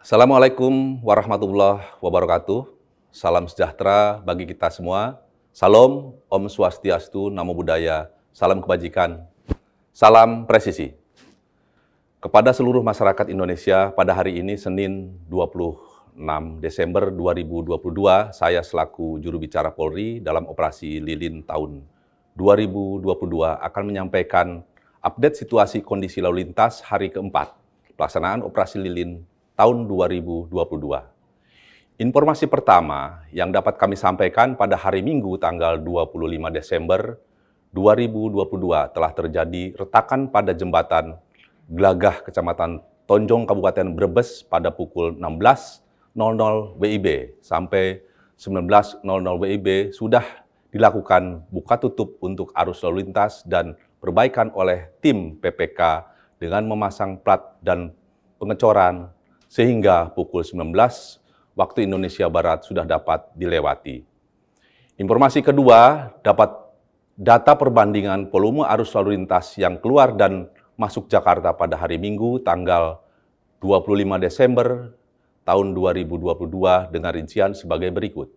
Assalamualaikum warahmatullahi wabarakatuh. Salam sejahtera bagi kita semua. Salam Om Swastiastu, Namo Buddhaya. Salam kebajikan. Salam presisi. Kepada seluruh masyarakat Indonesia pada hari ini Senin 26 Desember 2022, saya selaku juru bicara Polri dalam operasi Lilin tahun 2022 akan menyampaikan update situasi kondisi lalu lintas hari keempat pelaksanaan operasi Lilin tahun 2022. Informasi pertama yang dapat kami sampaikan pada hari Minggu tanggal 25 Desember 2022 telah terjadi retakan pada jembatan Glagah Kecamatan Tonjong Kabupaten Brebes pada pukul 16.00 WIB sampai 19.00 WIB sudah dilakukan buka tutup untuk arus lalu lintas dan perbaikan oleh tim PPK dengan memasang plat dan pengecoran sehingga pukul 19 waktu Indonesia Barat sudah dapat dilewati. Informasi kedua, dapat data perbandingan volume arus lalu lintas yang keluar dan masuk Jakarta pada hari Minggu tanggal 25 Desember tahun 2022 dengan rincian sebagai berikut.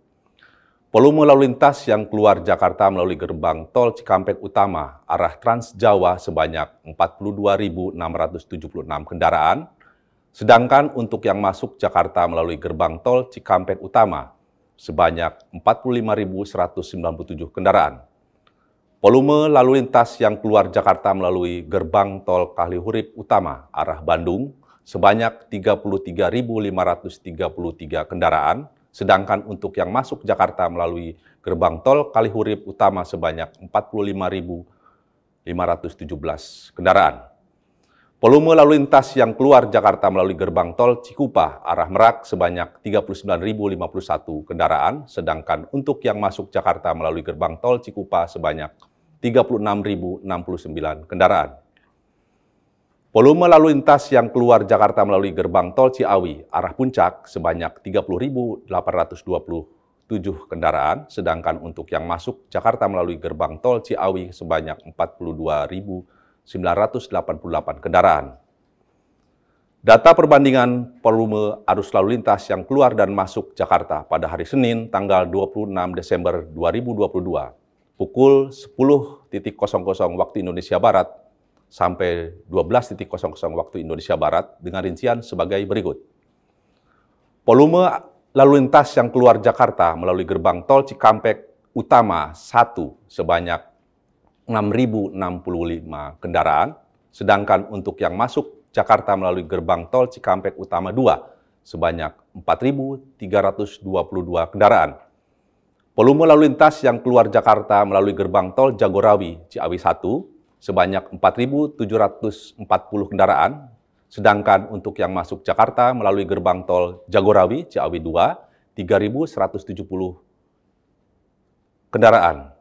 Volume lalu lintas yang keluar Jakarta melalui gerbang tol Cikampek Utama arah Trans Jawa sebanyak 42.676 kendaraan, Sedangkan untuk yang masuk Jakarta melalui gerbang tol Cikampek Utama sebanyak 45.197 kendaraan. Volume lalu lintas yang keluar Jakarta melalui gerbang tol Kalihurip Utama arah Bandung sebanyak 33.533 kendaraan, sedangkan untuk yang masuk Jakarta melalui gerbang tol Kalihurip Utama sebanyak 45.517 kendaraan. Volume lalu lintas yang keluar Jakarta melalui gerbang tol Cikupa arah Merak sebanyak 39.051 kendaraan, sedangkan untuk yang masuk Jakarta melalui gerbang tol Cikupa sebanyak 36.069 kendaraan. Volume lalu lintas yang keluar Jakarta melalui gerbang tol Ciawi arah Puncak sebanyak 30.827 kendaraan, sedangkan untuk yang masuk Jakarta melalui gerbang tol Ciawi sebanyak 42.000 988 kendaraan. Data perbandingan volume arus lalu lintas yang keluar dan masuk Jakarta pada hari Senin tanggal 26 Desember 2022 pukul 10.00 waktu Indonesia Barat sampai 12.00 waktu Indonesia Barat dengan rincian sebagai berikut. Volume lalu lintas yang keluar Jakarta melalui gerbang tol Cikampek Utama 1 sebanyak 6.065 kendaraan, sedangkan untuk yang masuk Jakarta melalui gerbang tol Cikampek Utama 2 sebanyak 4.322 kendaraan. Volume lalu lintas yang keluar Jakarta melalui gerbang tol Jagorawi Ciawi 1 sebanyak 4.740 kendaraan, sedangkan untuk yang masuk Jakarta melalui gerbang tol Jagorawi Ciawi 2 3.170 kendaraan.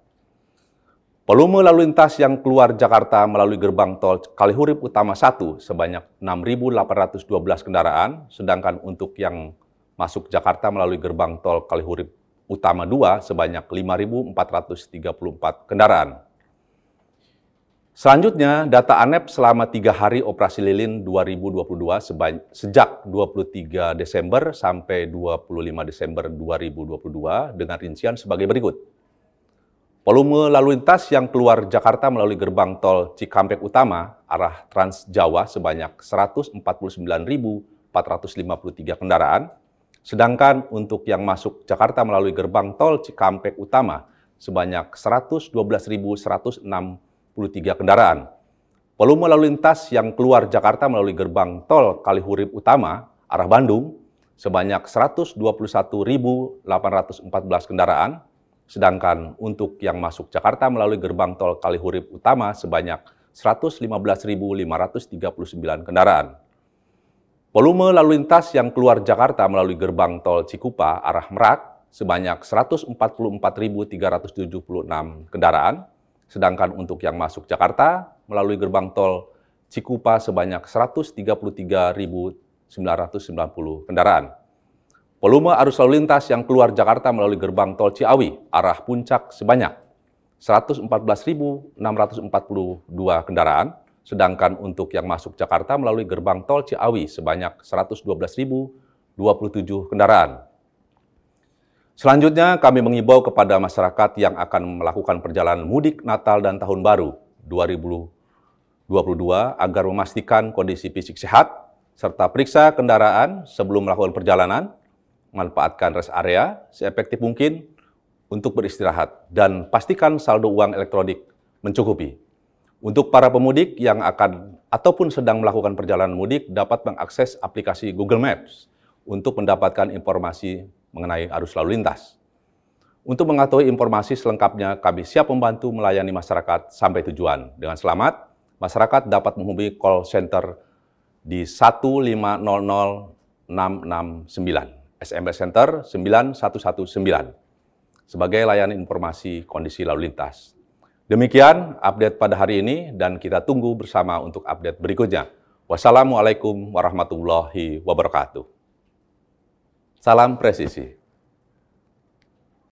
Volume lalu lintas yang keluar Jakarta melalui gerbang tol Kalihurip Utama 1 sebanyak 6.812 kendaraan, sedangkan untuk yang masuk Jakarta melalui gerbang tol Kalihurip Utama 2 sebanyak 5.434 kendaraan. Selanjutnya, data ANEP selama tiga hari operasi lilin 2022 sejak 23 Desember sampai 25 Desember 2022 dengan rincian sebagai berikut. Volume lalu lintas yang keluar Jakarta melalui gerbang tol Cikampek Utama arah Trans Jawa sebanyak 149.453 kendaraan, sedangkan untuk yang masuk Jakarta melalui gerbang tol Cikampek Utama sebanyak 112.163 kendaraan. Volume lalu lintas yang keluar Jakarta melalui gerbang tol Kalihurip Utama arah Bandung sebanyak 121.814 kendaraan, Sedangkan untuk yang masuk Jakarta melalui gerbang tol Kalihurip Utama sebanyak 115.539 kendaraan. Volume lalu lintas yang keluar Jakarta melalui gerbang tol Cikupa arah Merak sebanyak 144.376 kendaraan, sedangkan untuk yang masuk Jakarta melalui gerbang tol Cikupa sebanyak 133.990 kendaraan. Volume arus lalu lintas yang keluar Jakarta melalui gerbang tol Ciawi arah puncak sebanyak 114.642 kendaraan, sedangkan untuk yang masuk Jakarta melalui gerbang tol Ciawi sebanyak 112.027 kendaraan. Selanjutnya, kami mengimbau kepada masyarakat yang akan melakukan perjalanan mudik Natal dan Tahun Baru 2022 agar memastikan kondisi fisik sehat, serta periksa kendaraan sebelum melakukan perjalanan, manfaatkan rest area seefektif mungkin untuk beristirahat dan pastikan saldo uang elektronik mencukupi. Untuk para pemudik yang akan ataupun sedang melakukan perjalanan mudik dapat mengakses aplikasi Google Maps untuk mendapatkan informasi mengenai arus lalu lintas. Untuk mengetahui informasi selengkapnya, kami siap membantu melayani masyarakat sampai tujuan. Dengan selamat, masyarakat dapat menghubungi call center di 1500669. SMS Center 9119 sebagai layanan informasi kondisi lalu lintas. Demikian update pada hari ini dan kita tunggu bersama untuk update berikutnya. Wassalamualaikum warahmatullahi wabarakatuh. Salam presisi.